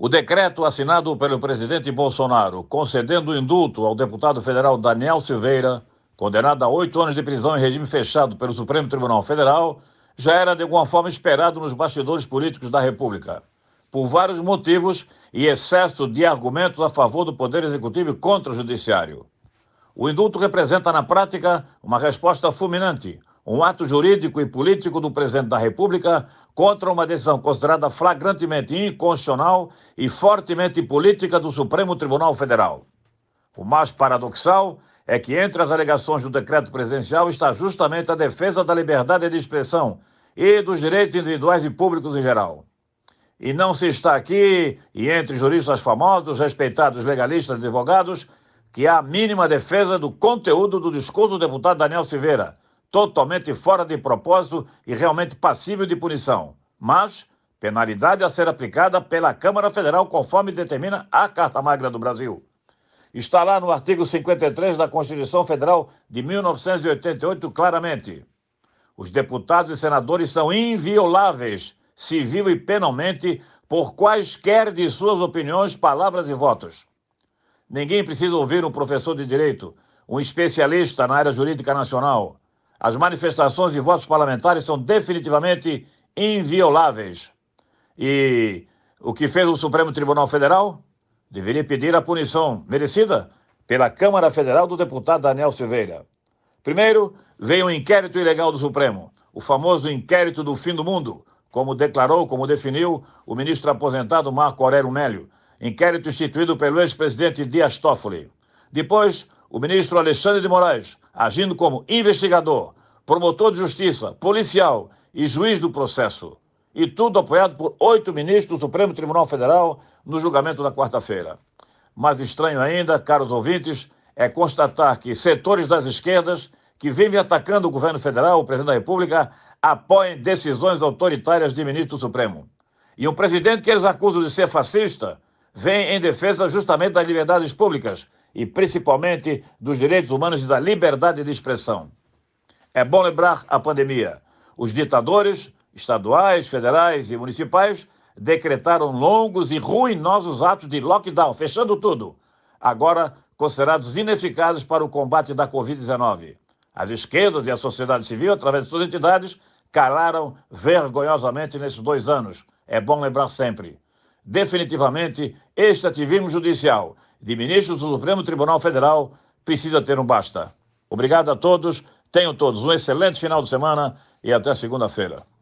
O decreto assinado pelo presidente Bolsonaro, concedendo o indulto ao deputado federal Daniel Silveira, condenado a oito anos de prisão em regime fechado pelo Supremo Tribunal Federal, já era de alguma forma esperado nos bastidores políticos da República. Por vários motivos e excesso de argumentos a favor do Poder Executivo e contra o Judiciário. O indulto representa, na prática, uma resposta fulminante um ato jurídico e político do presidente da República contra uma decisão considerada flagrantemente inconstitucional e fortemente política do Supremo Tribunal Federal. O mais paradoxal é que entre as alegações do decreto presidencial está justamente a defesa da liberdade de expressão e dos direitos individuais e públicos em geral. E não se está aqui, e entre juristas famosos, respeitados legalistas e advogados, que há a mínima defesa do conteúdo do discurso do deputado Daniel Silveira, totalmente fora de propósito e realmente passível de punição, mas penalidade a ser aplicada pela Câmara Federal conforme determina a Carta Magna do Brasil. Está lá no artigo 53 da Constituição Federal de 1988 claramente. Os deputados e senadores são invioláveis, civil e penalmente, por quaisquer de suas opiniões, palavras e votos. Ninguém precisa ouvir um professor de direito, um especialista na área jurídica nacional, as manifestações e votos parlamentares são definitivamente invioláveis. E o que fez o Supremo Tribunal Federal? Deveria pedir a punição merecida pela Câmara Federal do deputado Daniel Silveira. Primeiro, veio um inquérito ilegal do Supremo, o famoso inquérito do fim do mundo, como declarou, como definiu o ministro aposentado Marco Aurélio Mélio, inquérito instituído pelo ex-presidente Dias Toffoli. Depois, o ministro Alexandre de Moraes, agindo como investigador, promotor de justiça, policial e juiz do processo. E tudo apoiado por oito ministros do Supremo Tribunal Federal no julgamento da quarta-feira. Mais estranho ainda, caros ouvintes, é constatar que setores das esquerdas que vivem atacando o governo federal, o presidente da República, apoiem decisões autoritárias de ministro do Supremo. E um presidente que eles acusam de ser fascista vem em defesa justamente das liberdades públicas, e principalmente dos direitos humanos e da liberdade de expressão. É bom lembrar a pandemia. Os ditadores, estaduais, federais e municipais, decretaram longos e ruinosos atos de lockdown, fechando tudo, agora considerados ineficazes para o combate da Covid-19. As esquerdas e a sociedade civil, através de suas entidades, calaram vergonhosamente nesses dois anos. É bom lembrar sempre definitivamente este ativismo judicial de ministros do Supremo Tribunal Federal precisa ter um basta. Obrigado a todos, tenham todos um excelente final de semana e até segunda-feira.